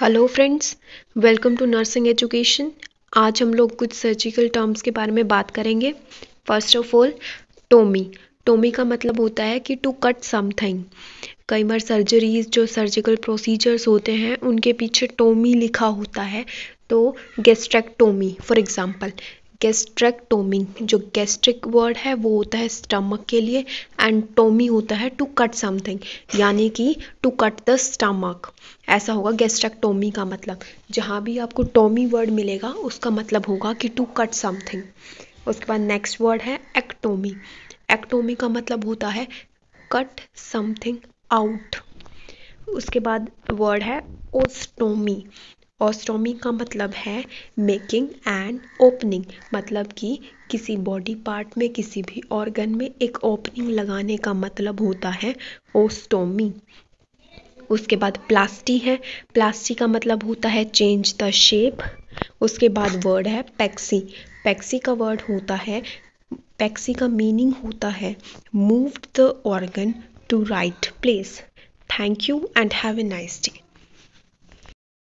hello friends welcome to nursing education आज हम लोग कुछ सर्जिकल टर्म्स के बारे में बात करेंगे first of all tomy tomy का मतलब होता है कि टू कट समथिंग कई बार सर्जरीज जो सर्जिकल प्रोसीजर्स होते हैं उनके पीछे टोमी लिखा होता है तो गेस्ट्रेक्टोमी फॉर एग्जांपल गेस्ट्रेक्टोमी जो गैस्ट्रिक वर्ड है वो होता है स्टमक के लिए एंड टोमी होता है टू कट समथिंग यानी कि टू कट द स्टमक ऐसा होगा गेस्ट्रेक्टोमी का मतलब जहाँ भी आपको टोमी वर्ड मिलेगा उसका मतलब होगा कि टू कट समथिंग उसके बाद नेक्स्ट वर्ड है एक्टोमी एक्टोमी का मतलब होता है कट समथिंग आउट उसके बाद वर्ड है ओस्टोमी ओस्टोमी का मतलब है मेकिंग एंड ओपनिंग मतलब कि किसी बॉडी पार्ट में किसी भी ऑर्गन में एक ओपनिंग लगाने का मतलब होता है ओस्टोमी उसके बाद प्लास्टी है प्लास्टी का मतलब होता है चेंज द शेप उसके बाद वर्ड है पैक्सी पैक्सी का वर्ड होता है पैक्सी का मीनिंग होता है move the organ to right place thank you and have a nice day